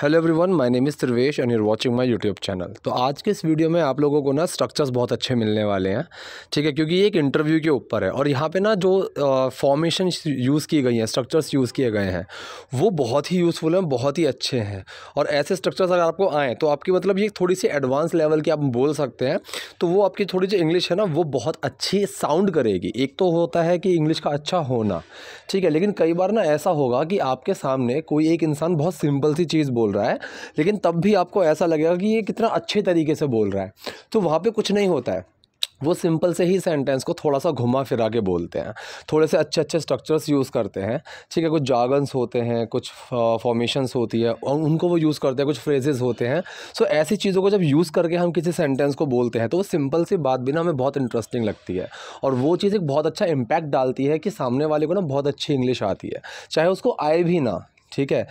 Hello everyone my name is Trivesh and you're watching my YouTube channel तो आज के इस वीडियो में आप लोगों को ना स्ट्रक्चर्स बहुत अच्छे मिलने वाले हैं ठीक है क्योंकि ये एक इंटरव्यू के ऊपर है और यहाँ पे ना जो फॉर्मेशन यूज़ की गई हैं स्ट्रक्चर्स यूज़ किए गए हैं वो बहुत ही यूज़फुल हैं बहुत ही अच्छे हैं और ऐसे स्ट्रक्चर्स अगर आपको आएँ तो आपकी मतलब ये थोड़ी सी एडवांस लेवल की आप बोल सकते हैं तो वो आपकी थोड़ी जो इंग्लिश है ना वो बहुत अच्छी साउंड करेगी एक तो होता है कि इंग्लिश का अच्छा होना ठीक है लेकिन कई बार ना ऐसा होगा कि आपके सामने कोई एक इंसान बहुत सिंपल सी चीज़ बोल रहा है लेकिन तब भी आपको ऐसा लगेगा कि ये कितना अच्छे तरीके से बोल रहा है तो वहाँ पर कुछ नहीं होता है वो सिंपल से ही सेंटेंस को थोड़ा सा घुमा फिरा के बोलते हैं थोड़े से अच्छे अच्छे स्ट्रक्चर्स यूज़ करते हैं ठीक है कुछ जागन्स होते हैं कुछ फॉर्मेशंस होती है और उनको वो यूज़ करते हैं कुछ फ्रेजेस होते हैं सो ऐसी चीज़ों को जब यूज़ करके हम किसी सेंटेंस को बोलते हैं तो वो सिंपल सी बात भी ना हमें बहुत इंटरेस्टिंग लगती है और वो चीज़ एक बहुत अच्छा इम्पैक्ट डालती है कि सामने वाले को ना बहुत अच्छी इंग्लिश आती है चाहे उसको आए भी ना ठीक है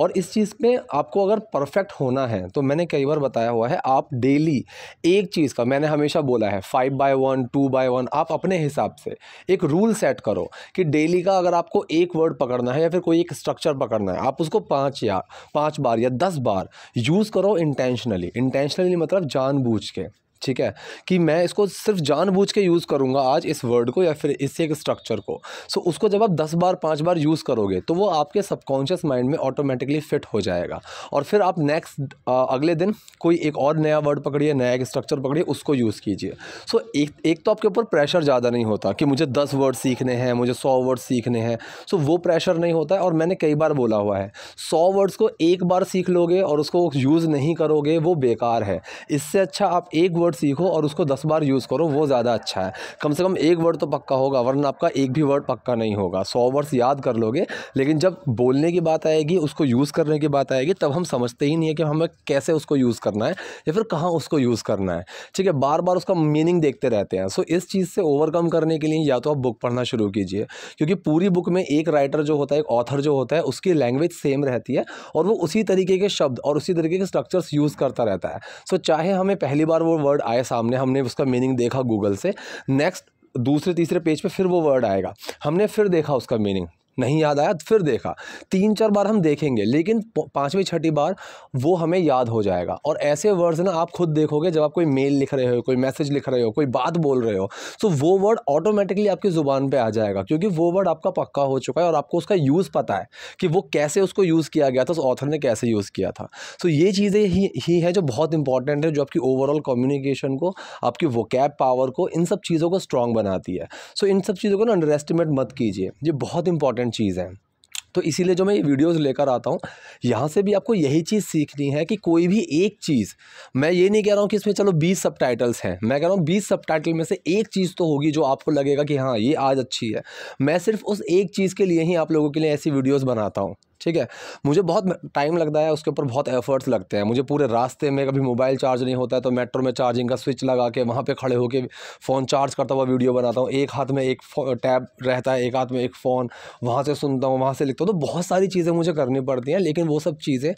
और इस चीज़ में आपको अगर परफेक्ट होना है तो मैंने कई बार बताया हुआ है आप डेली एक चीज़ का मैंने हमेशा बोला है five by one two by one आप अपने हिसाब से एक रूल सेट करो कि डेली का अगर आपको एक वर्ड पकड़ना है या फिर कोई एक स्ट्रक्चर पकड़ना है आप उसको पाँच या पाँच बार या दस बार यूज़ करो इंटेंशनली इंटेंशनली मतलब जानबूझ के ठीक है कि मैं इसको सिर्फ जानबूझ के यूज़ करूँगा आज इस वर्ड को या फिर इस एक स्ट्रक्चर को सो so, उसको जब आप दस बार पाँच बार यूज़ करोगे तो वो आपके सबकॉन्शियस माइंड में ऑटोमेटिकली फिट हो जाएगा और फिर आप नेक्स्ट अगले दिन कोई एक और नया वर्ड पकड़िए नया एक स्ट्रक्चर पकड़िए उसको यूज़ कीजिए सो so, एक एक तो आपके ऊपर प्रेशर ज़्यादा नहीं होता कि मुझे दस वर्ड सीखने हैं मुझे सौ वर्ड सीखने हैं सो so, वो प्रेशर नहीं होता है और मैंने कई बार बोला हुआ है सौ वर्ड्स को एक बार सीख लोगे और उसको यूज़ नहीं करोगे वो बेकार है इससे अच्छा आप एक वर्ड वर्ड सीखो और उसको दस बार यूज़ करो वो ज़्यादा अच्छा है कम से कम एक वर्ड तो पक्का होगा वरना आपका एक भी वर्ड पक्का नहीं होगा सौ वर्ड्स याद कर लोगे लेकिन जब बोलने की बात आएगी उसको यूज़ करने की बात आएगी तब हम समझते ही नहीं है कि हमें कैसे उसको यूज़ करना है या फिर कहाँ उसको यूज़ करना है ठीक है बार बार उसका मीनिंग देखते रहते हैं सो इस चीज़ से ओवरकम करने के लिए या तो आप बुक पढ़ना शुरू कीजिए क्योंकि पूरी बुक में एक राइटर जो होता है एक ऑथर जो होता है उसकी लैंग्वेज सेम रहती है और वो उसी तरीके के शब्द और उसी तरीके के स्ट्रक्चर्स यूज़ करता रहता है सो चाहे हमें पहली बार वो वर्ड वर्ड आए सामने हमने उसका मीनिंग देखा गूगल से नेक्स्ट दूसरे तीसरे पेज पे फिर वो वर्ड आएगा हमने फिर देखा उसका मीनिंग नहीं याद आया तो फिर देखा तीन चार बार हम देखेंगे लेकिन पाँचवीं छठी बार वो हमें याद हो जाएगा और ऐसे वर्ड्स ना आप खुद देखोगे जब आप कोई मेल लिख रहे हो कोई मैसेज लिख रहे हो कोई बात बोल रहे हो तो वो वर्ड ऑटोमेटिकली आपकी ज़ुबान पर आ जाएगा क्योंकि वो वर्ड आपका पक्का हो चुका है और आपको उसका यूज़ पता है कि वो कैसे उसको यूज़ किया गया था उस ऑथर ने कैसे यूज़ किया था सो ये चीज़ें ही, ही है जो बहुत इंपॉर्टेंट है जो आपकी ओवरऑल कम्युनिकेशन को आपकी वोकैब पावर को इन सब चीज़ों को स्ट्रांग बनाती है सो इन सब चीज़ों को ना अंडर एस्टिमेट मत कीजिए ये बहुत इंपॉर्टेंट इंपॉर्टेंट चीज़ है तो इसीलिए जो मैं ये वीडियोस लेकर आता हूँ यहाँ से भी आपको यही चीज़ सीखनी है कि कोई भी एक चीज़ मैं ये नहीं कह रहा हूँ कि इसमें चलो बीस सब हैं मैं कह रहा हूँ बीस सब में से एक चीज़ तो होगी जो आपको लगेगा कि हाँ ये आज अच्छी है मैं सिर्फ उस एक चीज़ के लिए ही आप लोगों के लिए ऐसी वीडियोज़ बनाता हूँ ठीक है मुझे बहुत टाइम लगता है उसके ऊपर बहुत एफर्ट्स लगते हैं मुझे पूरे रास्ते में कभी मोबाइल चार्ज नहीं होता है तो मेट्रो में चार्जिंग का स्विच लगा के वहाँ पे खड़े होकर फ़ोन चार्ज करता हुआ वीडियो बनाता हूँ एक हाथ में एक टैब रहता है एक हाथ में एक फ़ोन वहाँ से सुनता हूँ वहाँ से लिखता हूँ तो बहुत सारी चीज़ें मुझे करनी पड़ती हैं लेकिन वो सब चीज़ें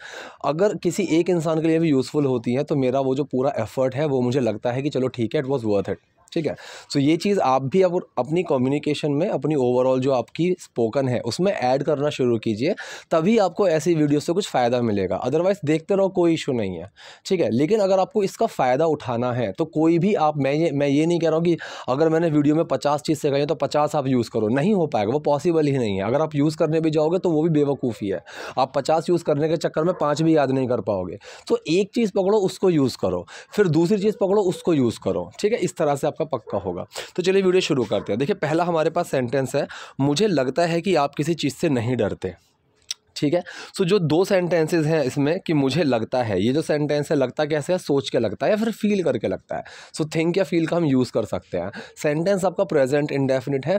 अगर किसी एक इंसान के लिए भी यूज़फुल होती हैं तो मेरा वो जो पूरा एफर्ट है वो मुझे लगता है कि चलो ठीक है इट वॉज़ वर्थ इट ठीक है सो so, ये चीज़ आप भी अब अपनी कम्युनिकेशन में अपनी ओवरऑल जो आपकी स्पोकन है उसमें ऐड करना शुरू कीजिए तभी आपको ऐसी वीडियो से कुछ फ़ायदा मिलेगा अदरवाइज़ देखते रहो कोई इशू नहीं है ठीक है लेकिन अगर आपको इसका फ़ायदा उठाना है तो कोई भी आप मैं ये मैं ये नहीं कह रहा हूँ कि अगर मैंने वीडियो में पचास चीज़ सिखाई तो पचास आप यूज़ करो नहीं हो पाएगा वो पॉसिबल ही नहीं है अगर आप यूज़ करने भी जाओगे तो वो भी बेवकूफ़ी है आप पचास यूज़ करने के चक्कर में पाँच भी याद नहीं कर पाओगे तो एक चीज़ पकड़ो उसको यूज़ करो फिर दूसरी चीज़ पकड़ो उसको यूज़ करो ठीक है इस तरह से आप आपका पक्का होगा तो चलिए वीडियो शुरू करते हैं देखिए पहला हमारे पास सेंटेंस है मुझे लगता है कि आप किसी चीज़ से नहीं डरते ठीक है सो जो दो सेंटेंसेज हैं इसमें कि मुझे लगता है ये जो सेंटेंस है लगता कैसे है सोच के लगता है या फिर फील करके लगता है सो थिंक या फील का हम यूज़ कर सकते हैं सेंटेंस आपका प्रेजेंट इंडेफिनिट है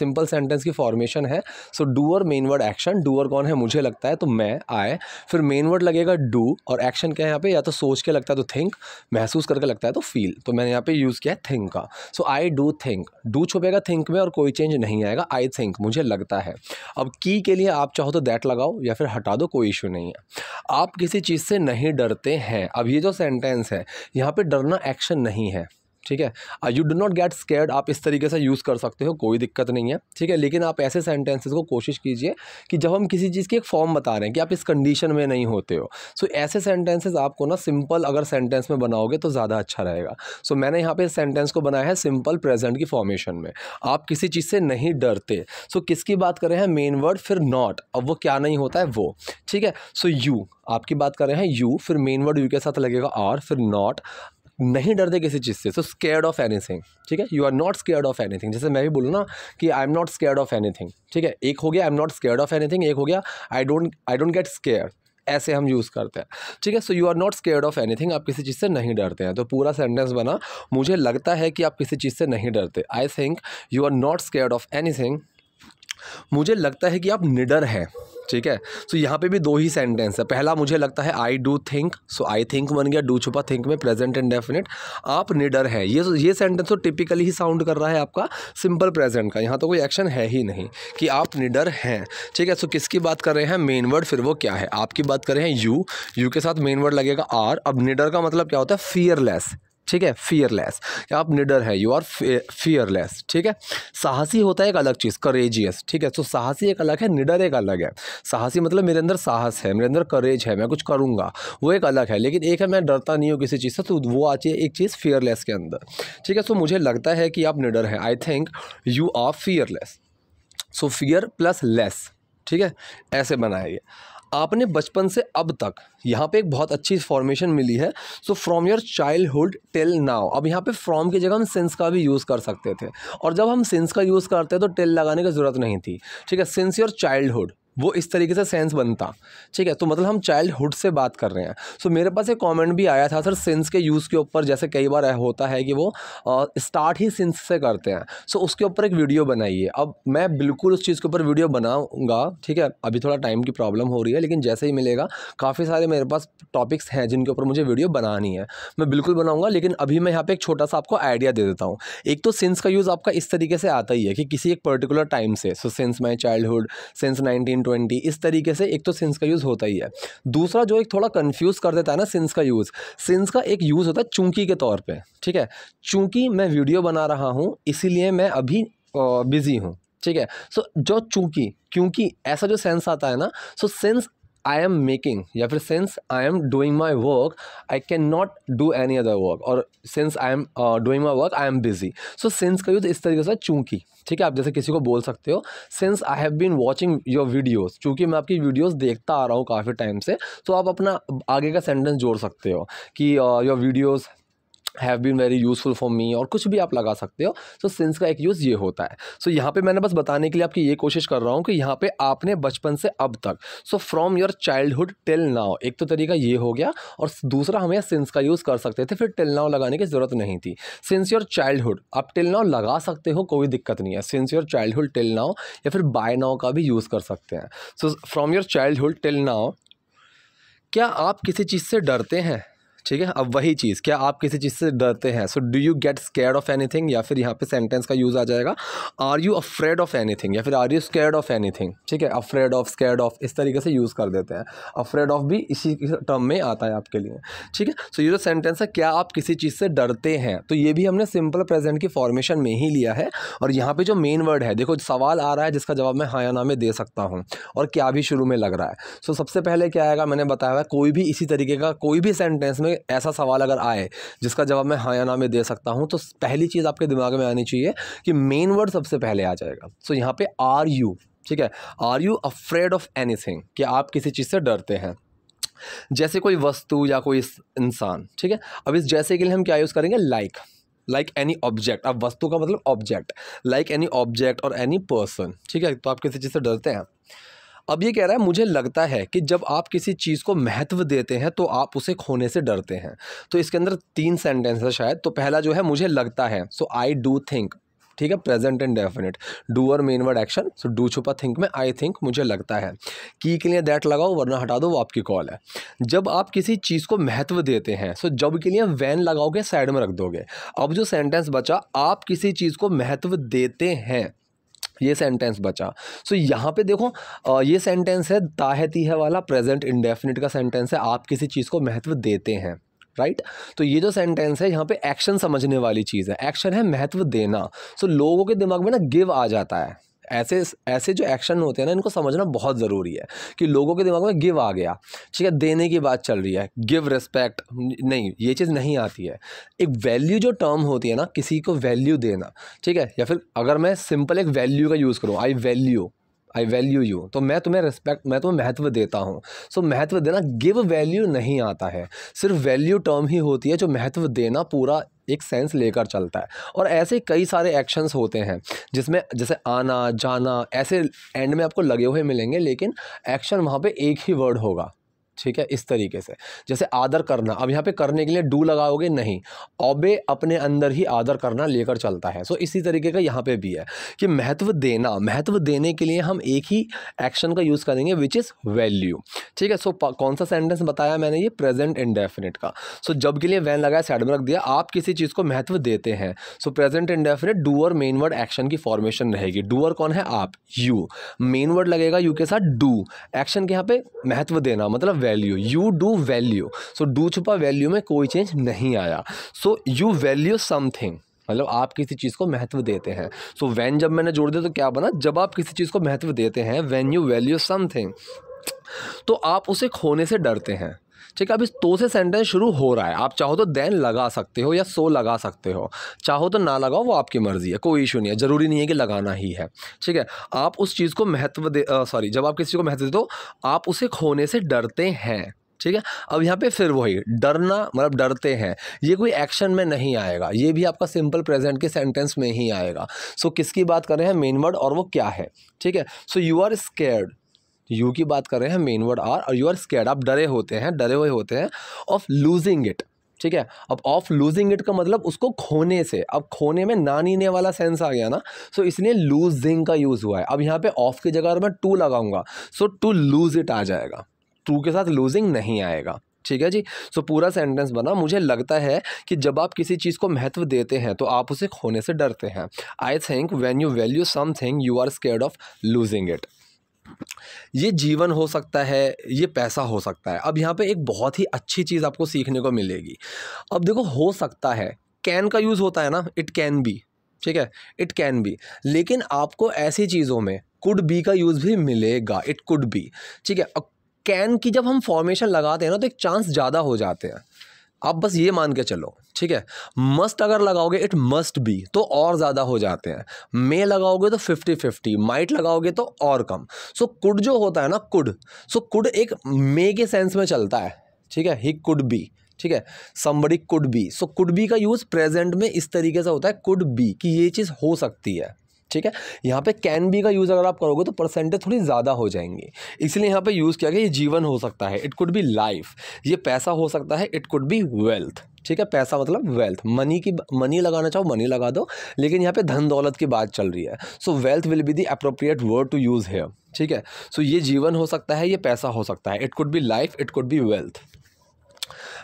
सिंपल सेंटेंस की फॉर्मेशन है so doer main word action doer कौन है मुझे लगता है तो मैं आए फिर मेन वर्ड लगेगा डू और एक्शन क्या है यहाँ पे या तो सोच के लगता है तो थिंक महसूस करके लगता है तो फील तो मैंने यहाँ पे यूज़ किया है थिंक का so I do think do छुपेगा थिंक में और कोई चेंज नहीं आएगा आई थिंक मुझे लगता है अब की के लिए आप चाहो तो दैट लगाओ या फिर हटा दो कोई इशू नहीं है आप किसी चीज़ से नहीं डरते हैं अब ये जो सेंटेंस है यहाँ पे डरना एक्शन नहीं है ठीक है you do not get scared आप इस तरीके से यूज़ कर सकते हो कोई दिक्कत नहीं है ठीक है लेकिन आप ऐसे सेंटेंसेस को कोशिश कीजिए कि जब हम किसी चीज़ की एक फॉर्म बता रहे हैं कि आप इस कंडीशन में नहीं होते हो सो so, ऐसे सेंटेंसेस आपको ना सिंपल अगर सेंटेंस में बनाओगे तो ज़्यादा अच्छा रहेगा सो so, मैंने यहाँ पर सेंटेंस को बनाया है सिंपल प्रेजेंट की फॉर्मेशन में आप किसी चीज़ से नहीं डरते सो so, किसकी बात करें हैं मेन वर्ड फिर नॉट अब वो क्या नहीं होता है वो ठीक है सो so, यू आपकी बात कर रहे हैं यू फिर मेन वर्ड यू के साथ लगेगा आर फिर नॉट नहीं डरते किसी चीज़ से सो स्केयर्ड ऑफ एनीथिंग ठीक है you are not scared of anything जैसे मैं भी बोलूँ ना कि I am not scared of anything ठीक है एक हो गया I am not scared of anything एक हो गया I don't I don't get scare ऐसे हम यूज़ करते हैं ठीक है so you are not scared of anything आप किसी चीज़ से नहीं डरते हैं तो पूरा सेंटेंस बना मुझे लगता है कि आप किसी चीज़ से नहीं डरते I think you are not scared of anything मुझे लगता है कि आप निडर हैं ठीक है सो so, यहाँ पे भी दो ही सेंटेंस है पहला मुझे लगता है I do think so I think बन गया डू छुपा थिंक में प्रेजेंट एंड डेफिनेट आप निडर हैं ये ये सेंटेंस तो टिपिकली ही साउंड कर रहा है आपका सिंपल प्रेजेंट का यहाँ तो कोई एक्शन है ही नहीं कि आप निडर हैं ठीक है सो so, किसकी बात कर रहे हैं मेन वर्ड फिर वो क्या है आपकी बात कर रहे हैं यू यू के साथ मेन वर्ड लगेगा आर अब निडर का मतलब क्या होता है फियरलेस ठीक है फियरलेस आप निडर है यू आर फियरलेस ठीक है साहसी होता है एक अलग चीज़ करेजियस ठीक है तो साहसी एक अलग है निडर एक अलग है साहसी मतलब मेरे अंदर साहस है मेरे अंदर करेज है मैं कुछ करूँगा वो एक अलग है लेकिन एक है मैं डरता नहीं हूँ किसी चीज़ से तो वो आती है एक चीज़ फियरलेस के अंदर ठीक है सो तो मुझे लगता है कि आप निडर हैं I think you are fearless so fear plus less ठीक है ऐसे बनाएंगे आपने बचपन से अब तक यहाँ पे एक बहुत अच्छी फॉर्मेशन मिली है so from your childhood till now अब यहाँ पे फ्रॉम की जगह हम सिंस का भी यूज़ कर सकते थे और जब हम सिंस का यूज़ करते हैं तो टिल लगाने की ज़रूरत नहीं थी ठीक है सिंस योर चाइल्डहुड वो इस तरीके से सेंस बनता ठीक है तो मतलब हम चाइल्डहुड से बात कर रहे हैं सो मेरे पास एक कमेंट भी आया था सर सेंस के यूज़ के ऊपर जैसे कई बार होता है कि वो स्टार्ट ही सेंस से करते हैं सो उसके ऊपर एक वीडियो बनाइए अब मैं बिल्कुल उस चीज़ के ऊपर वीडियो बनाऊँगा ठीक है अभी थोड़ा टाइम की प्रॉब्लम हो रही है लेकिन जैसे ही मिलेगा काफ़ी सारे मेरे पास टॉपिक्स हैं जिनके ऊपर मुझे वीडियो बनानी है मैं बिल्कुल बनाऊँगा लेकिन अभी मैं यहाँ पर एक छोटा सा आपको आइडिया दे देता हूँ एक तो सेंस का यूज़ आपका इस तरीके से आता ही है कि किसी एक पर्टिकुलर टाइम से so since my childhood since nineteen twenty इस तरीके से एक तो सिंस का यूज़ होता ही है दूसरा जो एक थोड़ा कन्फ्यूज़ कर देता है ना सिंस का यूज़ सिंस का एक यूज़ होता है चूंकि के तौर पर ठीक है चूंकि मैं वीडियो बना रहा हूँ इसीलिए मैं अभी बिज़ी हूँ ठीक है सो so, जो चूंकि क्योंकि ऐसा जो सेंस आता है ना so since I am making या फिर since I am doing my work I can not do any other work और since I am doing my work I am busy so since का यूज इस तरीके से चूंकि ठीक है आप जैसे किसी को बोल सकते हो since I have been watching your videos चूंकि मैं आपकी वीडियोस देखता आ रहा हूँ काफ़ी टाइम से तो आप अपना आगे का सेंटेंस जोड़ सकते हो कि your uh, videos have been very useful for me और कुछ भी आप लगा सकते हो सो so, सिंस का एक यूज़ ये होता है सो so, यहाँ पे मैंने बस बताने के लिए आपकी ये कोशिश कर रहा हूँ कि यहाँ पे आपने बचपन से अब तक so from your childhood till now एक तो तरीका ये हो गया और दूसरा हमें सिंस का यूज़ कर सकते थे फिर टिल नाउ लगाने की ज़रूरत नहीं थी सिंस योर चाइल्डहुड आप टिल नाउ लगा सकते हो कोई दिक्कत नहीं है since your childhood till now या फिर बाय नाउ का भी यूज़ कर सकते हैं so from your childhood till now क्या आप किसी चीज़ से डरते हैं ठीक है अब वही चीज़ क्या आप किसी चीज़ से डरते हैं so do you get scare of anything या फिर यहाँ पे सेंटेंस का यूज़ आ जाएगा are you afraid of anything या फिर are you scare of anything ठीक है अफ्रेड ऑफ स्केयर ऑफ इस तरीके से यूज़ कर देते हैं अफ्रेड ऑफ भी इसी टर्म में आता है आपके लिए ठीक है सो ये जो सेंटेंस है क्या आप किसी चीज़ से डरते हैं तो ये भी हमने सिंपल प्रेजेंट की फॉर्मेशन में ही लिया है और यहाँ पर जो मेन वर्ड है देखो सवाल आ रहा है जिसका जवाब मैं हाँ ना में दे सकता हूँ और क्या भी शुरू में लग रहा है सो सबसे पहले क्या आएगा मैंने बताया हुआ कोई भी इसी तरीके का कोई भी सेंटेंस में ऐसा सवाल अगर आए जिसका जवाब मैं हाँ या ना में दे सकता हूँ तो पहली चीज़ आपके दिमाग में आनी चाहिए कि मेन वर्ड सबसे पहले आ जाएगा सो यहाँ पे आर यू ठीक है are you afraid of anything कि आप किसी चीज़ से डरते हैं जैसे कोई वस्तु या कोई इंसान ठीक है अब इस जैसे के लिए हम क्या यूज़ करेंगे like like. Like any object अब वस्तु का मतलब ऑब्जेक्ट लाइक एनी ऑब्जेक्ट और एनी पर्सन ठीक है तो आप किसी चीज़ से डरते हैं अब ये कह रहा है मुझे लगता है कि जब आप किसी चीज़ को महत्व देते हैं तो आप उसे खोने से डरते हैं तो इसके अंदर तीन सेंटेंस है शायद तो पहला जो है मुझे लगता है सो आई डू थिंक ठीक है प्रेजेंट एंड डेफिनेट डू और main word action so do छुपा थिंक में आई थिंक मुझे लगता है की के लिए दैट लगाओ वरना हटा दो वो आपकी कॉल है जब आप किसी चीज़ को महत्व देते हैं सो जब के लिए वैन लगाओगे साइड में रख दोगे अब जो सेंटेंस बचा आप किसी चीज़ को महत्व देते हैं ये सेंटेंस बचा सो so, यहाँ पे देखो ये सेंटेंस है ताहती है वाला प्रेजेंट इंडेफिनिट का सेंटेंस है आप किसी चीज़ को महत्व देते हैं राइट right? तो ये जो सेंटेंस है यहाँ पे एक्शन समझने वाली चीज़ है एक्शन है महत्व देना सो so, लोगों के दिमाग में ना गिव आ जाता है ऐसे ऐसे जो एक्शन होते हैं ना इनको समझना बहुत ज़रूरी है कि लोगों के दिमाग में गिव आ गया ठीक है देने की बात चल रही है गिव रिस्पेक्ट नहीं ये चीज़ नहीं आती है एक वैल्यू जो टर्म होती है ना किसी को वैल्यू देना ठीक है या फिर अगर मैं सिंपल एक वैल्यू का यूज़ करूँ I value I value you तो मैं तुम्हें रिस्पेक्ट मैं तुम्हें महत्व देता हूँ सो so, महत्व देना गिव वैल्यू नहीं आता है सिर्फ वैल्यू टर्म ही होती है जो महत्व देना पूरा एक सेंस लेकर चलता है और ऐसे कई सारे एक्शंस होते हैं जिसमें जैसे आना जाना ऐसे एंड में आपको लगे हुए मिलेंगे लेकिन एक्शन वहाँ पे एक ही वर्ड होगा ठीक है इस तरीके से जैसे आदर करना अब यहाँ पे करने के लिए डू लगाओगे नहीं ओबे अपने अंदर ही आदर करना लेकर चलता है सो इसी तरीके का यहाँ पे भी है कि महत्व देना महत्व देने के लिए हम एक ही एक्शन का यूज़ करेंगे विच इज़ वैल्यू ठीक है सो कौन सा सेंटेंस बताया मैंने ये प्रेजेंट इंडेफिनिट का सो जब के लिए वैन लगाया साइड में रख दिया आप किसी चीज़ को महत्व देते हैं so present indefinite doer main word action की फॉर्मेशन रहेगी डूअर कौन है आप यू मेन वर्ड लगेगा यू के साथ डू एक्शन के यहाँ पे महत्व देना मतलब value you do value so do छुपा वैल्यू में कोई चेंज नहीं आया सो यू वैल्यू समथिंग मतलब आप किसी चीज़ को महत्व देते हैं सो so, वैन जब मैंने जोड़ दिया तो क्या बना जब आप किसी चीज़ को महत्व देते हैं वैन यू वैल्यू समथिंग तो आप उसे खोने से डरते हैं ठीक है अब इस तो से सेंटेंस शुरू हो रहा है आप चाहो तो देन लगा सकते हो या सो लगा सकते हो चाहो तो ना लगाओ वो आपकी मर्ज़ी है कोई इशू नहीं है ज़रूरी नहीं है कि लगाना ही है ठीक है आप उस चीज़ को महत्व दे सॉरी जब आप किसी को महत्व दे दो आप उसे खोने से डरते हैं ठीक है अब यहाँ पे फिर वही डरना मतलब डरते हैं ये कोई एक्शन में नहीं आएगा ये भी आपका सिंपल प्रेजेंट के सेंटेंस में ही आएगा सो so, किसकी बात कर रहे हैं मेन वर्ड और वो क्या है ठीक है so you are scared you की बात कर रहे हैं मेन वर्ड आर और यू आर स्केड आप डरे होते हैं डरे हुए होते हैं ऑफ लूजिंग इट ठीक है अब ऑफ लूजिंग इट का मतलब उसको खोने से अब खोने में ना नीने वाला सेंस आ गया ना सो इसलिए लूजिंग का यूज़ हुआ है अब यहाँ पे ऑफ की जगह मैं टू लगाऊंगा सो टू लूज इट आ जाएगा टू के साथ लूजिंग नहीं आएगा ठीक है जी सो पूरा सेंटेंस बना मुझे लगता है कि जब आप किसी चीज़ को महत्व देते हैं तो आप उसे खोने से डरते हैं I think when you value something you are scared of losing it ये जीवन हो सकता है ये पैसा हो सकता है अब यहाँ पे एक बहुत ही अच्छी चीज़ आपको सीखने को मिलेगी अब देखो हो सकता है कैन का यूज़ होता है ना इट कैन बी ठीक है इट कैन बी लेकिन आपको ऐसी चीज़ों में कुड बी का यूज़ भी मिलेगा इट कुड बी ठीक है कैन की जब हम फॉर्मेशन लगाते हैं ना तो एक चांस ज़्यादा हो जाते हैं आप बस ये मान के चलो ठीक है मस्ट अगर लगाओगे इट मस्ट बी तो और ज़्यादा हो जाते हैं मे लगाओगे तो फिफ्टी फिफ्टी माइट लगाओगे तो और कम सो so, कुड जो होता है ना कुड सो so, कुड एक मे के सेंस में चलता है ठीक है ही कुड बी ठीक है somebody could be so could be का यूज़ प्रेजेंट में इस तरीके से होता है कुड बी कि ये चीज़ हो सकती है ठीक है यहाँ पे कैन बी का यूज़ अगर आप करोगे तो परसेंटेज थोड़ी ज़्यादा हो जाएंगे इसलिए यहाँ पे यूज़ किया गया ये जीवन हो सकता है इट कुड बी लाइफ ये पैसा हो सकता है इट कुड बी वेल्थ ठीक है पैसा मतलब वेल्थ मनी की मनी लगाना चाहो मनी लगा दो लेकिन यहाँ पे धन दौलत की बात चल रही है so wealth will be the appropriate word to use here ठीक है सो so, ये जीवन हो सकता है ये पैसा हो सकता है it could be life it could be wealth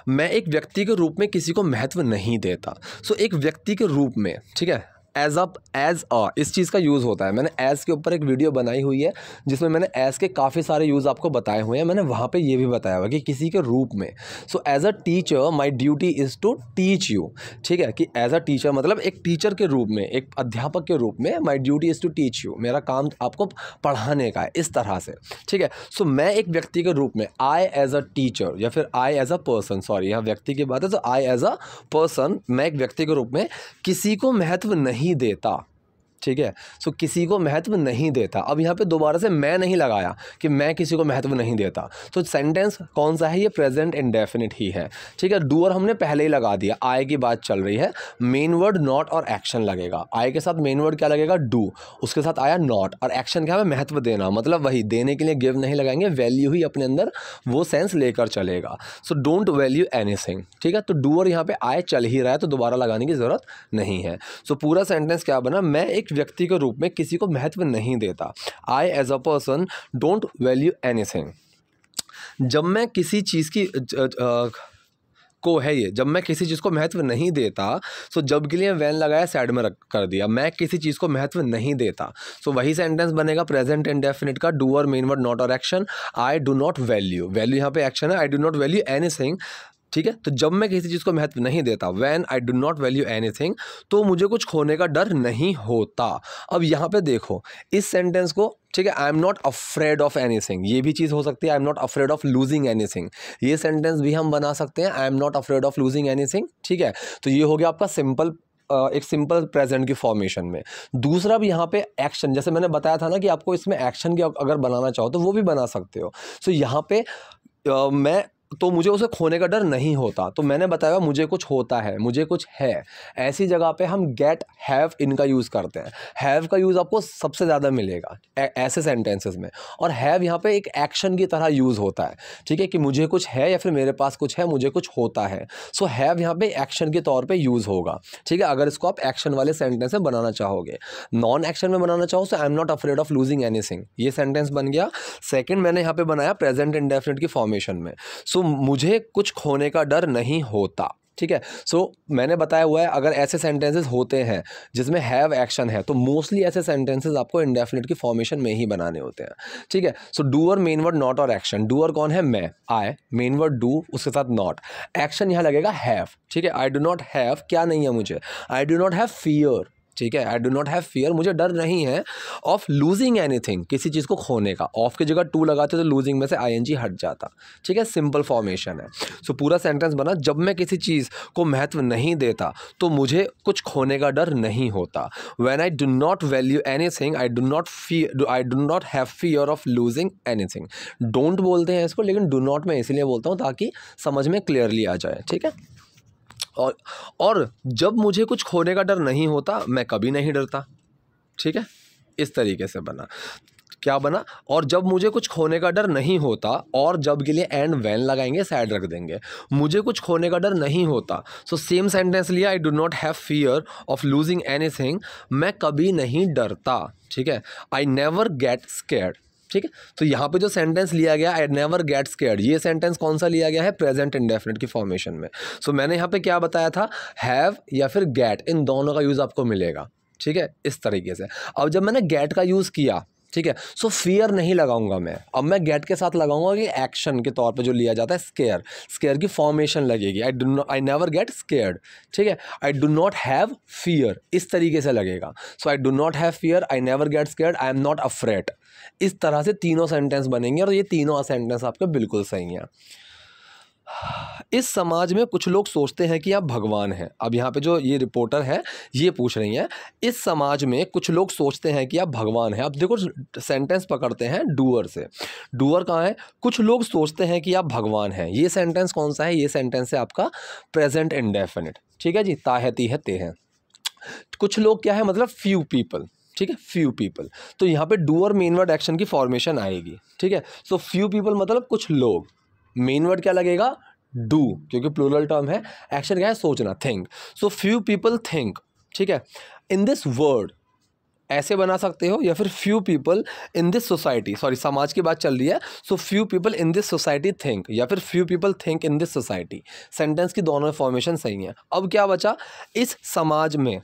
मैं एक व्यक्ति के रूप में किसी को महत्व नहीं देता सो so, एक व्यक्ति के रूप में ठीक है एज अप एज अ इस चीज़ का यूज़ होता है मैंने एज के ऊपर एक वीडियो बनाई हुई है जिसमें मैंने एज के काफ़ी सारे यूज़ आपको बताए हुए हैं मैंने वहाँ पे ये भी बताया हुआ कि किसी के रूप में so as a teacher my duty is to teach you ठीक है कि एज अ टीचर मतलब एक टीचर के रूप में एक अध्यापक के रूप में my duty is to teach you मेरा काम आपको पढ़ाने का है इस तरह से ठीक है सो so, मैं एक व्यक्ति के रूप में आई एज अ टीचर या फिर I as a person sorry यहाँ व्यक्ति की बात है तो आई एज अ पर्सन मैं एक व्यक्ति के रूप में किसी को महत्व नहीं नहीं देता ठीक है सो किसी को महत्व नहीं देता अब यहाँ पे दोबारा से मैं नहीं लगाया कि मैं किसी को महत्व नहीं देता तो सेंटेंस कौन सा है ये प्रेजेंट इंडेफिनिट ही है ठीक है डूअर हमने पहले ही लगा दिया आय की बात चल रही है मेन वर्ड नॉट और एक्शन लगेगा आय के साथ मेन वर्ड क्या लगेगा डू उसके साथ आया नॉट और एक्शन क्या है महत्व देना मतलब वही देने के लिए गिव नहीं लगाएंगे वैल्यू ही अपने अंदर वो सेंस लेकर चलेगा सो डोंट वैल्यू एनीथिंग ठीक है तो डूअर यहाँ पर आय चल ही रहा है तो दोबारा लगाने की ज़रूरत नहीं है सो so, पूरा सेंटेंस क्या बना मैं एक व्यक्ति के रूप में किसी को महत्व नहीं देता I as a person don't value any जब मैं किसी चीज़ की ज, ज, को है ये जब मैं किसी चीज़ को महत्व नहीं देता सो जब के लिए वैन लगाया साइड में रख कर दिया मैं किसी चीज़ को महत्व नहीं देता सो वही सेंटेंस बनेगा प्रेजेंट एंड डेफिनेट का डू और मेन वर्ड नॉट और action I do not value value यहाँ पे एक्शन है I do not value any ठीक है तो जब मैं किसी चीज़ को महत्व नहीं देता when I do not value anything तो मुझे कुछ खोने का डर नहीं होता अब यहाँ पर देखो इस सेंटेंस को ठीक है I am not afraid of anything ये भी चीज़ हो सकती है I am not afraid of losing anything ये सेंटेंस भी हम बना सकते हैं I am not afraid of losing anything ठीक है तो ये हो गया आपका सिंपल एक सिंपल प्रेजेंट की फॉर्मेशन में दूसरा भी यहाँ पे एक्शन जैसे मैंने बताया था ना कि आपको इसमें एक्शन की अगर बनाना चाहो तो वो भी बना सकते हो सो तो so यहाँ पे Uh, मैं तो मुझे उसे खोने का डर नहीं होता तो मैंने बताया मुझे कुछ होता है मुझे कुछ है ऐसी जगह पे हम गेट हैव इनका यूज़ करते हैं हैव का यूज़ आपको सबसे ज़्यादा मिलेगा ऐसे सेंटेंसेस में और हैव यहाँ पे एक एक्शन की तरह यूज़ होता है ठीक है कि मुझे कुछ है या फिर मेरे पास कुछ है मुझे कुछ होता है सो हैव यहाँ पर एक्शन के तौर पर यूज़ होगा ठीक है अगर इसको आप एक्शन वाले सेंटेंस में बनाना चाहोगे नॉन एक्शन में बनाना चाहो so I am not afraid of losing anything ये सेंटेंस बन गया सेकेंड मैंने यहाँ पर बनाया प्रेजेंट इंडेफिनेट की फॉर्मेशन में सो मुझे कुछ खोने का डर नहीं होता ठीक है सो so, मैंने बताया हुआ है अगर ऐसे सेंटेंसेस होते हैं जिसमें हैव एक्शन है तो मोस्टली ऐसे सेंटेंसेस आपको इंडेफिनेट की फॉर्मेशन में ही बनाने होते हैं ठीक है so doer main word not और एक्शन डूअर कौन है मैं आई मेन वर्ड डू उसके साथ नॉट एक्शन यहाँ लगेगा हैव ठीक है आई डो नॉट हैव क्या नहीं है मुझे I do not have fear ठीक है I do not have fear मुझे डर नहीं है ऑफ लूजिंग एनी थिंग किसी चीज़ को खोने का ऑफ की जगह टू लगाते तो लूजिंग में से आई एन जी हट जाता ठीक है सिंपल फॉर्मेशन है सो so, पूरा सेंटेंस बना जब मैं किसी चीज़ को महत्व नहीं देता तो मुझे कुछ खोने का डर नहीं होता when I do not value anything I do not fee I do not have fear of losing anything don't बोलते हैं इसको लेकिन डो नॉट मैं इसलिए बोलता हूँ ताकि समझ में क्लियरली आ जाए ठीक है और और जब मुझे कुछ खोने का डर नहीं होता मैं कभी नहीं डरता ठीक है इस तरीके से बना क्या बना और जब मुझे कुछ खोने का डर नहीं होता और जब के लिए एंड वैन लगाएंगे साइड रख देंगे मुझे कुछ खोने का डर नहीं होता सो सेम सेंटेंस लिया I do not have fear of losing any मैं कभी नहीं डरता ठीक है आई नेवर गेट स्केयर ठीक है तो यहाँ पे जो सेंटेंस लिया गया आई नेवर गेट स्केयर ये सेंटेंस कौन सा लिया गया है प्रेजेंट इंडेफिनेट की फॉर्मेशन में सो so, मैंने यहाँ पे क्या बताया था हैव या फिर गेट इन दोनों का यूज़ आपको मिलेगा ठीक है इस तरीके से अब जब मैंने गेट का यूज़ किया ठीक है सो फियर नहीं लगाऊंगा मैं अब मैं गेट के साथ लगाऊंगा कि एक्शन के तौर पे जो लिया जाता है स्केयर स्केयर की फॉर्मेशन लगेगी I do I never get scared ठीक है I do not have fear इस तरीके से लगेगा so I do not have fear I never get scared I am not afraid इस तरह से तीनों सेंटेंस बनेंगे और ये तीनों सेंटेंस आपके बिल्कुल सही हैं इस समाज में कुछ लोग सोचते हैं कि आप भगवान हैं अब यहाँ पे जो ये रिपोर्टर है ये पूछ रही हैं इस समाज में कुछ लोग सोचते हैं कि आप भगवान हैं आप देखो सेंटेंस पकड़ते हैं डूअर से डूअर कहाँ है कुछ लोग सोचते हैं कि आप भगवान हैं ये सेंटेंस कौन सा है ये सेंटेंस है आपका प्रेजेंट इंडेफिनिट ठीक है जी ताहती है ते हैं कुछ लोग क्या है मतलब फ्यू पीपल ठीक है फ्यू पीपल तो यहाँ पे डूअर मेनवर्ड एक्शन की फॉर्मेशन आएगी ठीक है सो फ्यू पीपल मतलब कुछ लोग मेन वर्ड क्या लगेगा डू क्योंकि प्लूरल टर्म है एक्शन क्या है सोचना think so few people think ठीक है इन दिस वर्ड ऐसे बना सकते हो या फिर few people in this society sorry समाज की बात चल रही है so few people in this society think या फिर few people think in this society sentence की दोनों फॉर्मेशन सही है अब क्या बचा इस समाज में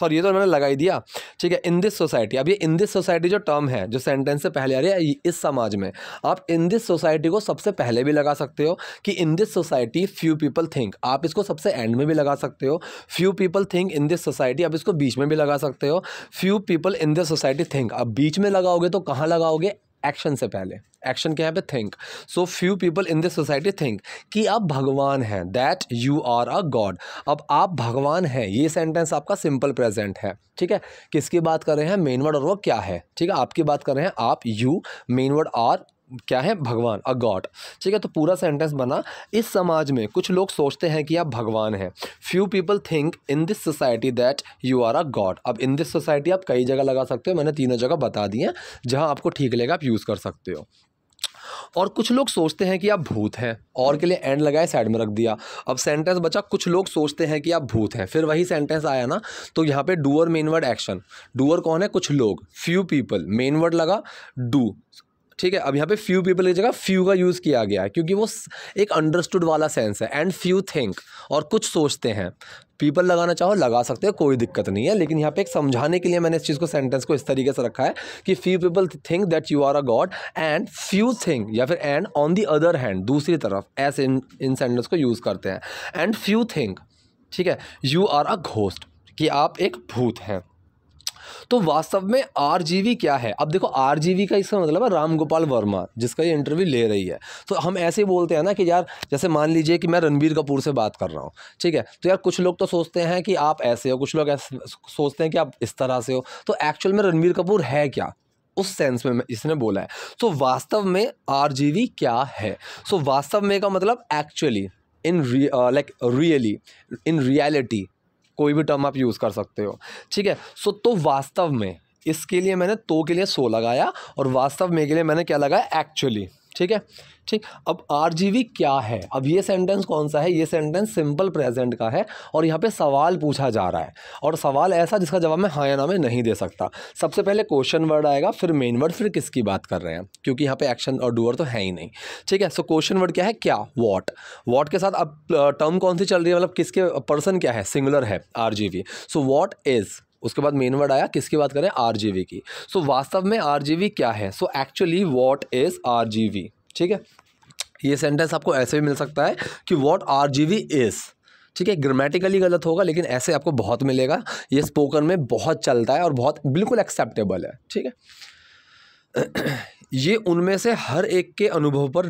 सॉरी ये तो मैंने लगा ही दिया ठीक है इन दिस सोसाइटी अब ये इन दिस सोसाइटी जो टर्म है जो सेंटेंस से पहले आ रही है इस समाज में आप इन दिस सोसाइटी को सबसे पहले भी लगा सकते हो कि in this society few people think आप इसको सबसे एंड में भी लगा सकते हो few people think in this society आप इसको बीच में भी लगा सकते हो few people in this society think आप बीच में लगाओगे तो कहाँ लगाओगे एक्शन से पहले एक्शन क्या है भाई think so few people in this society think कि आप भगवान हैं that you are a god अब आप भगवान हैं ये सेंटेंस आपका सिंपल प्रेजेंट है ठीक है किसकी बात कर रहे हैं मेन वर्ड और वो क्या है ठीक है आपकी बात कर रहे हैं आप यू मेन वर्ड आर क्या है भगवान अ गॉड ठीक है तो पूरा सेंटेंस बना इस समाज में कुछ लोग सोचते हैं कि आप भगवान हैं few people think in this society that you are a god अब इन दिस सोसाइटी आप कई जगह लगा सकते हो मैंने तीनों जगह बता दी हैं जहाँ आपको ठीक लगेगा आप यूज़ कर सकते हो और कुछ लोग सोचते हैं कि आप भूत हैं और के लिए एंड लगाए साइड में रख दिया अब सेंटेंस बचा कुछ लोग सोचते हैं कि आप भूत हैं फिर वही सेंटेंस आया ना तो यहाँ पे doer main word action doer कौन है कुछ लोग फ्यू पीपल मेन वर्ड लगा डू ठीक है अब यहाँ पे फ्यू पीपल की जगह फ्यू का यूज़ किया गया है क्योंकि वो एक अंडरस्टूड वाला सेंस है एंड फ्यू थिंक और कुछ सोचते हैं पीपल लगाना चाहो लगा सकते हो कोई दिक्कत नहीं है लेकिन यहाँ पे एक समझाने के लिए मैंने इस चीज़ को सेंटेंस को इस तरीके से रखा है कि few people think that you are a god and few think या फिर and on the other hand दूसरी तरफ ऐसे इन इन सेंटेंस को यूज़ करते हैं एंड फ्यू थिंक ठीक है यू आर अ घोस्ट कि आप एक भूत हैं तो वास्तव में आर क्या है अब देखो आर का इसका मतलब है राम गोपाल वर्मा जिसका ये इंटरव्यू ले रही है तो हम ऐसे बोलते हैं ना कि यार जैसे मान लीजिए कि मैं रणबीर कपूर से बात कर रहा हूँ ठीक है तो यार कुछ लोग तो सोचते हैं कि आप ऐसे हो कुछ लोग ऐसे सोचते हैं कि आप इस तरह से हो तो एक्चुअल में रणबीर कपूर है क्या उस सेंस में इसने बोला है सो तो so, वास्तव में आर क्या है सो तो so, वास्तव में का मतलब actually in like really in reality कोई भी टर्म आप यूज़ कर सकते हो ठीक है सो तो वास्तव में इसके लिए मैंने तो के लिए सो लगाया और वास्तव में के लिए मैंने क्या लगाया एक्चुअली ठीक है ठीक अब आर क्या है अब ये सेंटेंस कौन सा है ये सेंटेंस सिंपल प्रेजेंट का है और यहाँ पे सवाल पूछा जा रहा है और सवाल ऐसा जिसका जवाब मैं हाँ या ना में नहीं दे सकता सबसे पहले क्वेश्चन वर्ड आएगा फिर मेन वर्ड फिर किसकी बात कर रहे हैं क्योंकि यहाँ पे एक्शन और डूअर तो है ही नहीं ठीक है सो क्वेश्चन वर्ड क्या है क्या वॉट वॉट के साथ अब टर्म कौन सी चल रही है मतलब किसके पर्सन क्या है सिंगुलर है आर सो वॉट इज़ उसके बाद मेन वर्ड आया किसकी बात करें वी की सो so, वास्तव में वी क्या है so actually what is we ठीक है ये सेंटेंस आपको ऐसे भी मिल सकता है कि जी वी इज़ ठीक है ग्रामेटिकली गलत होगा लेकिन ऐसे आपको बहुत मिलेगा ये स्पोकन में बहुत चलता है और बहुत बिल्कुल एक्सेप्टेबल है ठीक है ये उनमें से हर एक के अनुभव पर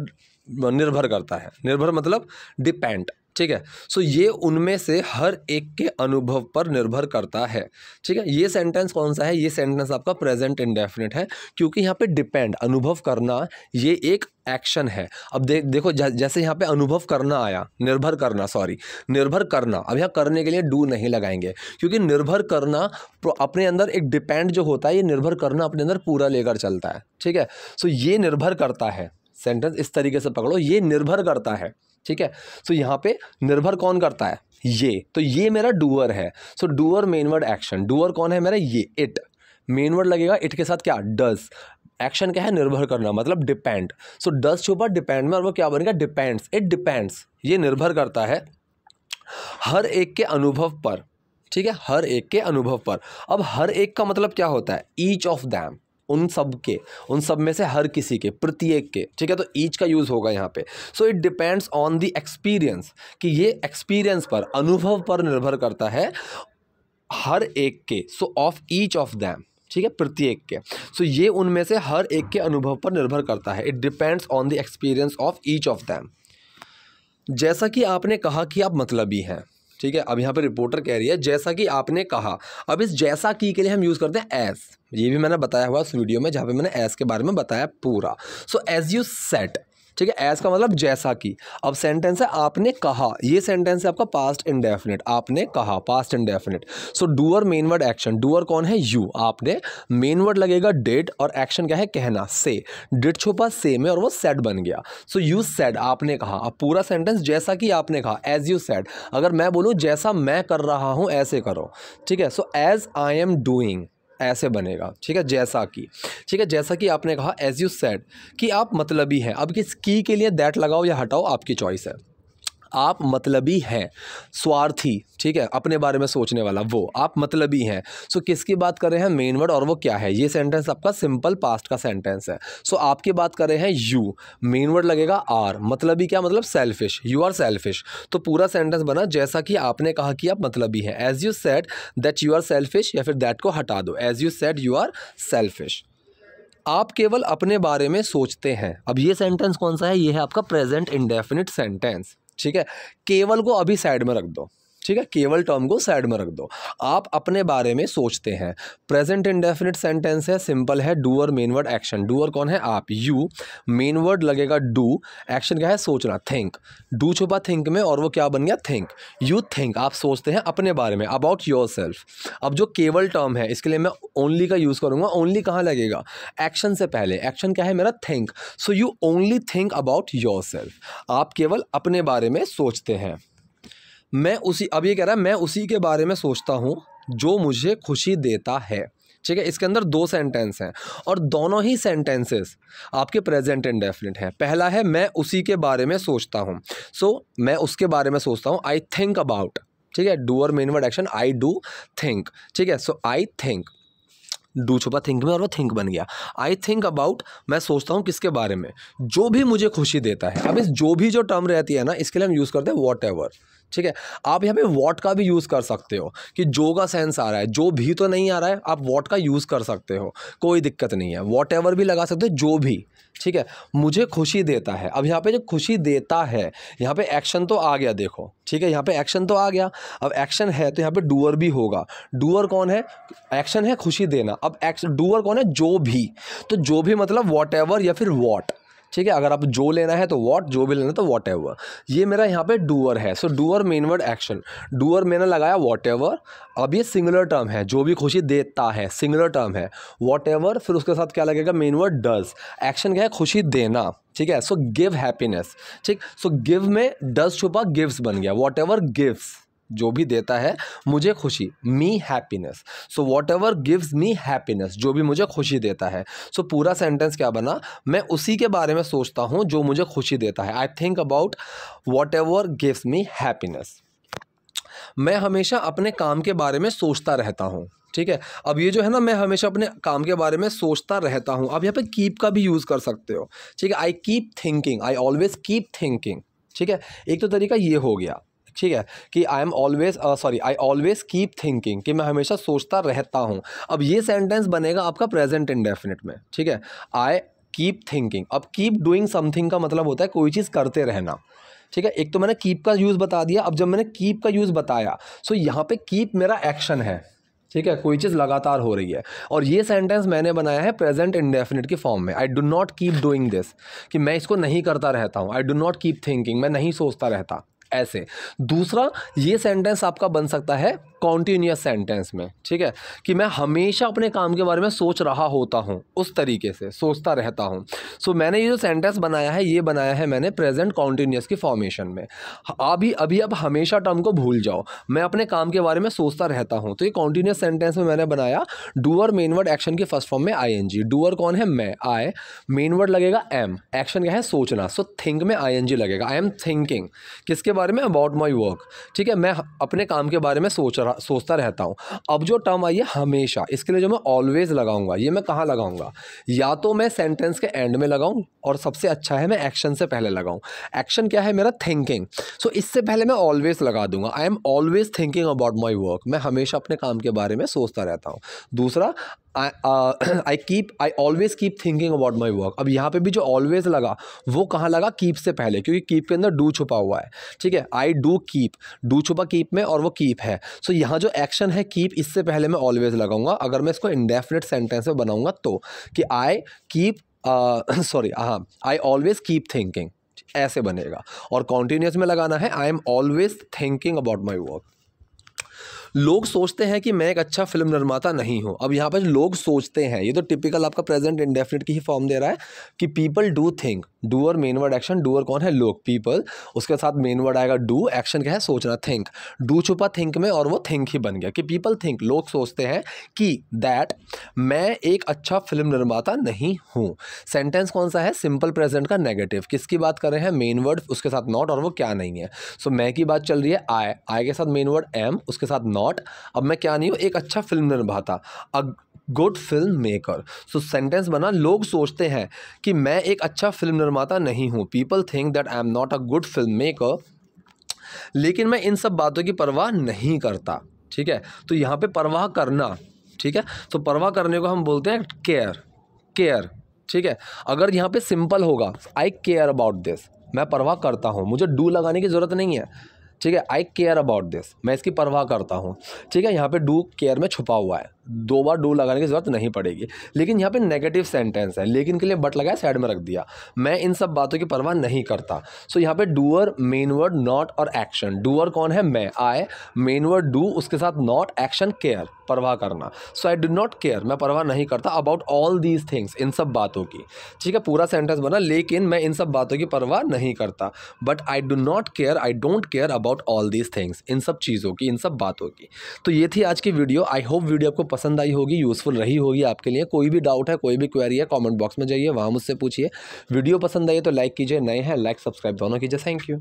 निर्भर करता है निर्भर मतलब डिपेंड ठीक है सो ये उनमें से हर एक के अनुभव पर निर्भर करता है ठीक है ये सेंटेंस कौन सा है ये सेंटेंस आपका प्रेजेंट इंडेफिनेट है क्योंकि यहाँ पे डिपेंड अनुभव करना ये एक एक्शन है अब दे, देखो जैसे यहाँ पे अनुभव करना आया निर्भर करना सॉरी निर्भर करना अब यहाँ करने के लिए डू नहीं लगाएंगे क्योंकि निर्भर करना अपने अंदर एक डिपेंड जो होता है ये निर्भर करना अपने अंदर पूरा लेकर चलता है ठीक है सो ये निर्भर करता है सेंटेंस इस तरीके से पकड़ो ये निर्भर करता है ठीक है सो यहाँ पे निर्भर कौन करता है ये तो ये मेरा डूअर है so doer main word action doer कौन है मेरा ये इट मेनवर्ड लगेगा इट के साथ क्या डस एक्शन क्या है निर्भर करना मतलब डिपेंड सो डस छुपा डिपेंड में और वो क्या बनेगा डिपेंड्स इट डिपेंड्स ये निर्भर करता है हर एक के अनुभव पर ठीक है हर एक के अनुभव पर अब हर एक का मतलब क्या होता है ईच ऑफ दैम उन सब के उन सब में से हर किसी के प्रत्येक के ठीक है तो ईच का यूज़ होगा यहाँ पे so it depends on the experience कि ये एक्सपीरियंस पर अनुभव पर निर्भर करता है हर एक के so of each of them ठीक है प्रत्येक के सो so, ये उनमें से हर एक के अनुभव पर निर्भर करता है it depends on the experience of each of them जैसा कि आपने कहा कि आप मतलबी हैं ठीक है अब यहाँ पर रिपोर्टर कह रही है जैसा कि आपने कहा अब इस जैसा की के लिए हम यूज़ करते हैं एस ये भी मैंने बताया हुआ उस वीडियो में जहाँ पे मैंने एस के बारे में बताया पूरा सो एज यू सेट ठीक है एज का मतलब जैसा कि अब सेंटेंस है आपने कहा ये सेंटेंस है आपका पास्ट इंडेफिनिट आपने कहा past indefinite so doer main word action doer कौन है यू आपने मेन वर्ड लगेगा डेट और एक्शन क्या है कहना से डेट छुपा से में और वो सेट बन गया सो यू सेड आपने कहा अब पूरा सेंटेंस जैसा कि आपने कहा एज यू सेड अगर मैं बोलूँ जैसा मैं कर रहा हूँ ऐसे करो ठीक है so as I am doing ऐसे बनेगा ठीक है जैसा कि ठीक है जैसा कि आपने कहा एज यू सेड कि आप मतलब ही हैं अब किस की के लिए दैट लगाओ या हटाओ आपकी चॉइस है आप मतलबी हैं स्वार्थी ठीक है अपने बारे में सोचने वाला वो आप मतलबी हैं सो so, किसकी बात कर रहे हैं मेन वर्ड और वो क्या है ये सेंटेंस आपका सिंपल पास्ट का सेंटेंस है सो so, आपकी बात कर रहे हैं यू मेन वर्ड लगेगा आर मतलबी क्या मतलब सेल्फिश यू आर सेल्फिश तो पूरा सेंटेंस बना जैसा कि आपने कहा कि आप मतलबी हैं as you said that you are selfish या फिर दैट को हटा दो as you said you are selfish आप केवल अपने बारे में सोचते हैं अब ये सेंटेंस कौन सा है ये है आपका प्रेजेंट इंडेफिनिट सेंटेंस ठीक है केवल को अभी साइड में रख दो ठीक है केवल टर्म को साइड में रख दो आप अपने बारे में सोचते हैं प्रेजेंट इंडेफिनिट सेंटेंस है सिंपल है doer main word action doer कौन है आप यू मेन वर्ड लगेगा डू एक्शन क्या है सोचना थिंक डू छुपा थिंक में और वो क्या बन गया थिंक यू थिंक आप सोचते हैं अपने बारे में अबाउट योर सेल्फ अब जो केवल टर्म है इसके लिए मैं ओनली का यूज़ करूँगा ओनली कहाँ लगेगा एक्शन से पहले एक्शन क्या है मेरा think so you only think about yourself आप केवल अपने बारे में सोचते हैं मैं उसी अब ये कह रहा है मैं उसी के बारे में सोचता हूँ जो मुझे खुशी देता है ठीक है इसके अंदर दो सेंटेंस हैं और दोनों ही सेंटेंसेस आपके प्रेजेंट एंड डेफिनेट हैं पहला है मैं उसी के बारे में सोचता हूँ सो so, मैं उसके बारे में सोचता हूँ आई थिंक अबाउट ठीक है doer main word action I do think ठीक है सो आई थिंक डू छुपा थिंक में और वो थिंक बन गया आई थिंक अबाउट मैं सोचता हूँ किसके बारे में जो भी मुझे खुशी देता है अब इस जो भी जो टर्म रहती है ना इसके लिए हम यूज़ करते हैं वॉट एवर ठीक है आप यहाँ पे वॉट का भी यूज़ कर सकते हो कि जो का सेंस आ रहा है जो भी तो नहीं आ रहा है आप वॉट का यूज़ कर सकते हो कोई दिक्कत नहीं है वॉट एवर भी लगा सकते हो जो भी ठीक है मुझे खुशी देता है अब यहाँ पे जो खुशी देता है यहाँ पे एक्शन तो आ गया देखो ठीक है यहाँ पे एक्शन तो आ गया अब एक्शन है तो यहाँ पे डूअर भी होगा डूअर कौन है एक्शन है खुशी देना अब एक्शन डूअर कौन है जो भी तो जो भी मतलब वॉट एवर या फिर वॉट ठीक है अगर आप जो लेना है तो वॉट जो भी लेना तो वॉट एवर ये मेरा यहाँ पे डूअर है so doer main word action doer मैंने लगाया वॉट एवर अब ये सिंगुलर टर्म है जो भी खुशी देता है सिंगुलर टर्म है वॉट एवर फिर उसके साथ क्या लगेगा मेनवर्ड डज एक्शन क्या है खुशी देना ठीक है सो गिव हैप्पीनेस ठीक सो गिव में डज छुपा गिव्स बन गया वॉट एवर गिव्स जो भी देता है मुझे खुशी me happiness so whatever gives me happiness जो भी मुझे खुशी देता है सो so, पूरा सेंटेंस क्या बना मैं उसी के बारे में सोचता हूँ जो मुझे खुशी देता है I think about whatever gives me happiness मैं हमेशा अपने काम के बारे में सोचता रहता हूँ ठीक है अब ये जो है ना मैं हमेशा अपने काम के बारे में सोचता रहता हूँ अब यहाँ पे कीप का भी यूज़ कर सकते हो ठीक है I keep thinking I always keep thinking ठीक है एक तो तरीका ये हो गया ठीक है कि I am always sorry I always keep thinking कि मैं हमेशा सोचता रहता हूँ अब ये सेंटेंस बनेगा आपका प्रेजेंट इंडेफिनिट में ठीक है आई कीप थिंकिंग अब कीप डूइंग समथिंग का मतलब होता है कोई चीज़ करते रहना ठीक है एक तो मैंने कीप का यूज़ बता दिया अब जब मैंने कीप का यूज़ बताया सो यहाँ पे कीप मेरा एक्शन है ठीक है कोई चीज़ लगातार हो रही है और ये सेंटेंस मैंने बनाया है प्रेजेंट इंडेफिनिट की फॉर्म में I do not keep doing this कि मैं इसको नहीं करता रहता हूँ I do not keep thinking मैं नहीं सोचता रहता ऐसे दूसरा ये सेंटेंस आपका बन सकता है कॉन्टीन्यूस सेंटेंस में ठीक है कि मैं हमेशा अपने काम के बारे में सोच रहा होता हूँ उस तरीके से सोचता रहता हूँ सो so, मैंने ये जो सेंटेंस बनाया है ये बनाया है मैंने प्रेजेंट कॉन्टीन्यूस की फॉर्मेशन में अभी अभी अब हमेशा टर्म को भूल जाओ मैं अपने काम के बारे में सोचता रहता हूँ तो ये कॉन्टीन्यूस सेंटेंस में मैंने बनाया डूअर मेनवर्ड एक्शन की फर्स्ट फॉर्म में आई एन जी डूअर कौन है मैं आई मेनवर्ड लगेगा एम एक्शन क्या है सोचना सो so, थिंक में आई एन जी लगेगा आई एम थिंकिंग किसके बारे में अबाउट माई वर्क ठीक है मैं अपने काम के बारे में सोच रहा सोचता रहता हूँ अब जो टर्म आई है हमेशा इसके लिए जो मैं ऑलवेज़ लगाऊंगा ये मैं कहाँ लगाऊंगा या तो मैं सेंटेंस के एंड में लगाऊँ और सबसे अच्छा है मैं एक्शन से पहले लगाऊँ एक्शन क्या है मेरा थिंकिंग सो so, इससे पहले मैं ऑलवेज़ लगा दूंगा I am always thinking about my work मैं हमेशा अपने काम के बारे में सोचता रहता हूँ दूसरा I keep I always keep thinking about my work अब यहाँ पे भी जो ऑलवेज लगा वो कहाँ लगा कीप से पहले क्योंकि कीप के अंदर डू छुपा हुआ है ठीक है आई डू कीप डू छुपा कीप में और वो कीप है सो so, यहाँ जो एक्शन है कीप इससे पहले मैं ऑलवेज लगाऊंगा अगर मैं इसको इंडेफिनेट सेंटेंस में बनाऊंगा तो कि आई कीप सॉरी हाँ आई ऑलवेज कीप थिंकिंग ऐसे बनेगा और कॉन्टीन्यूस में लगाना है I am always thinking about my work लोग सोचते हैं कि मैं एक अच्छा फिल्म निर्माता नहीं हूँ अब यहाँ पर लोग सोचते हैं ये तो टिपिकल आपका प्रेजेंट इंडेफिनिट की ही फॉर्म दे रहा है कि people do think doer main word action doer कौन है लोग पीपल उसके साथ मेन वर्ड आएगा डू एक्शन क्या है सोचना थिंक डू छुपा थिंक में और वो थिंक ही बन गया कि पीपल थिंक लोग सोचते हैं कि दैट मैं एक अच्छा फिल्म निर्माता नहीं हूँ सेंटेंस कौन सा है सिंपल प्रेजेंट का नेगेटिव किसकी बात कर रहे हैं मेन वर्ड उसके साथ नॉट और वो क्या नहीं है सो so, मैं की बात चल रही है आई आई के साथ मेन वर्ड एम उसके साथ नॉट नॉट अब मैं क्या नहीं हूँ एक अच्छा फिल्म निर्माता a good film maker so sentence बना लोग सोचते हैं कि मैं एक अच्छा फिल्म निर्माता नहीं हूँ people think that I am not a good film maker लेकिन मैं इन सब बातों की परवाह नहीं करता ठीक है तो यहाँ पे परवाह करना ठीक है तो परवाह करने को हम बोलते हैं केयर केयर ठीक है अगर यहाँ पे सिंपल होगा आई केयर अबाउट दिस मैं परवाह करता हूँ मुझे डू लगाने की ज़रूरत नहीं है ठीक है आई केयर अबाउट दिस मैं इसकी परवाह करता हूँ ठीक है यहाँ पे डू केयर में छुपा हुआ है दो बार डू लगाने की ज़रूरत नहीं पड़ेगी लेकिन यहाँ पे नेगेटिव सेंटेंस है लेकिन के लिए बट लगाया साइड में रख दिया मैं इन सब बातों की परवाह नहीं करता सो so, यहाँ पे डूअर मेन वर्ड नॉट और एक्शन डूअर कौन है मैं आई मेन वर्ड डू उसके साथ नॉट एक्शन केयर परवाह करना so I do not care मैं परवाह नहीं करता अबाउट ऑल दीज थिंग्स इन सब बातों की ठीक है पूरा सेंटेंस बना लेकिन मैं इन सब बातों की परवाह नहीं करता but I do not care I don't care about all these things इन सब चीज़ों की इन सब बातों की तो ये थी आज की वीडियो आई होप वीडियो आपको पसंद आई होगी यूज़फुल रही होगी आपके लिए कोई भी डाउट है कोई भी क्वेरी है कॉमेंट बॉक्स में जाइए वहाँ मुझसे पूछिए वीडियो पसंद आई तो लाइक कीजिए नए हैं लाइक सब्सक्राइब दोनों कीजिए थैंक यू